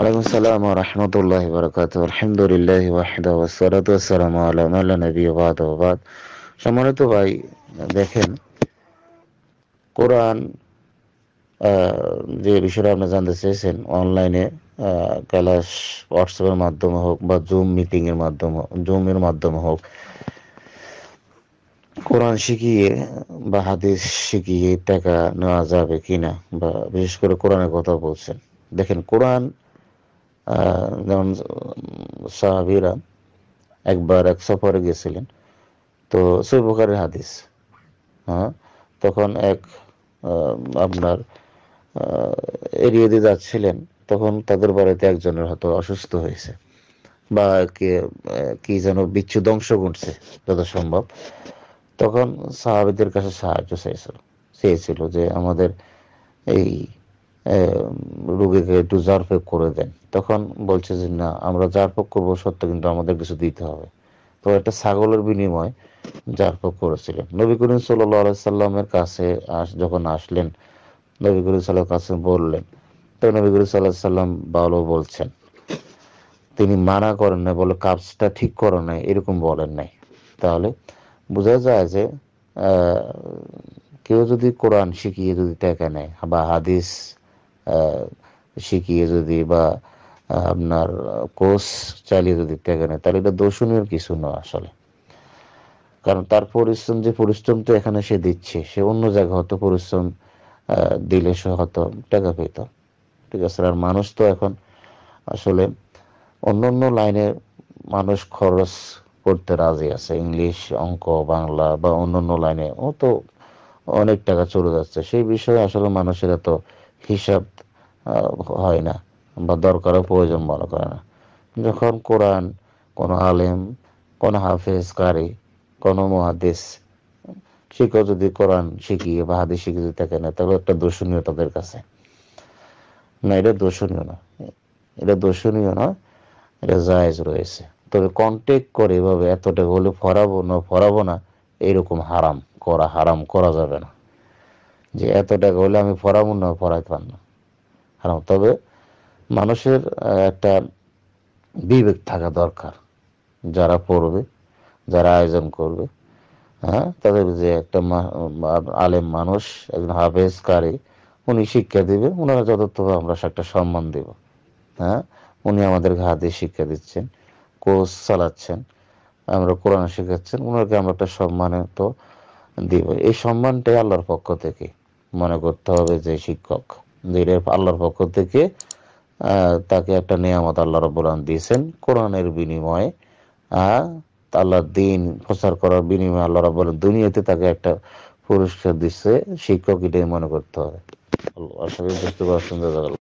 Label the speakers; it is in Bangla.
Speaker 1: সম্মানিত ভাই দেখেন কোরআন যে বিষয়টা আপনি জানতে চেয়েছেন অনলাইনে হোয়াটসঅ্যাপের মাধ্যমে হোক বা জুম মিটিংয়ের মাধ্যমে জুমের মাধ্যমে হোক কোরআন শিখিয়ে বা হাদিস শিখিয়ে টাকা নেওয়া যাবে কিনা বা বিশেষ করে কোরআনের কথা বলছেন দেখেন কোরআন যেমন সাহাবিরা একবার এক সফরে গেছিলেন তো প্রকারের হাদিস হ্যাঁ তখন এক আপনার এড়িয়ে দিয়ে যাচ্ছিলেন তখন তাদের বাড়িতে একজনের হয়তো অসুস্থ হয়েছে বা কে কি যেন বিচ্ছু ধ্বংস ঘটছে যত সম্ভব তখন সাহাবিদের কাছে সাহায্য চেয়েছিল চেয়েছিল যে আমাদের এই রোগীকে একটু জারফেক করে দেন তখন বলছে যে না আমরা জারফেক করব সত্য কিন্তু আমাদের কিছু দিতে হবে তো একটা ছাগলের বিনিময় জারফেক করেছিলেন নবী করিম সাল্লাহ সাল্লামের কাছে যখন আসলেন নবী করিম সাল্লাহ কাছে বললেন তো নবী করিম সাল্লাহ সাল্লাম ভালো বলছেন তিনি মানা করেন না বলে কাজটা ঠিক করেন না এরকম বলেন নাই তাহলে বোঝা যায় যে কেউ যদি কোরআন শিখিয়ে যদি টাকা নেয় বা হাদিস শিখিয়ে যদি বা আপনার কোর্স চালিয়ে যদি টেকে নেয় তাহলে এটা দর্শনীয় কিছু না আসলে কারণ তার পরিশ্রম যে পরিশ্রম তো এখানে সে দিচ্ছে সে অন্য জায়গা হয়তো পরিশ্রম দিলে সে হয়তো টাকা পেত ঠিক আছে আর মানুষ তো এখন আসলে অন্য অন্য লাইনে মানুষ খরচ করতে রাজি আছে ইংলিশ অঙ্ক বাংলা বা অন্য অন্য লাইনে ও তো অনেক টাকা চলে যাচ্ছে সেই বিষয়ে আসলে মানুষের এত হিসাব হয় না বা দরকারও প্রয়োজন মনে করে না যখন কোরআন কোনো আলেম কোনো হাফেজ কারি কোনো মহাদেশ শিখে যদি কোরআন শিখিয়ে বা হাদিস শিখে যদি থাকে না তাহলে একটা দর্শনীয় তাদের কাছে না এটা দর্শনীয় না এটা দর্শনীয় না এটা জায়জ রয়েছে তবে কন্টেক্ট করে এভাবে এতটা হলে ফরাবো না ফরাবো না এরকম হারাম করা হারাম করা যাবে না যে এত টাকা হলে আমি ফরাবো না ফরাইতাম না হারাম তবে মানুষের একটা বিবেক থাকা দরকার যারা পড়বে যারা আয়োজন করবে হ্যাঁ তাদের যে একটা আলেম মানুষ একজন হাফেজকারী উনি শিক্ষা দিবে ওনারা যথার্থ আমরা একটা সম্মান দেব হ্যাঁ উনি আমাদের হাতে শিক্ষা দিচ্ছেন কোর্স চালাচ্ছেন আমরা কোরআন শেখাচ্ছেন ওনাকে আমরা একটা সম্মান তো দিব এই সম্মানটাই আল্লাহর পক্ষ থেকে মনে করতে হবে যে শিক্ষক দিলে আল্লাহর পক্ষ থেকে তাকে একটা নিয়ামত আল্লাহ রব্বুলান দিয়েছেন কোরআনের বিনিময়ে আল্লাহর দিন প্রচার করার বিনিময়ে আল্লাহ রব্বুলান দুনিয়াতে তাকে একটা পুরস্কার দিচ্ছে শিক্ষক এটাই মনে করতে হবে আশা করি বুঝতে পারছেন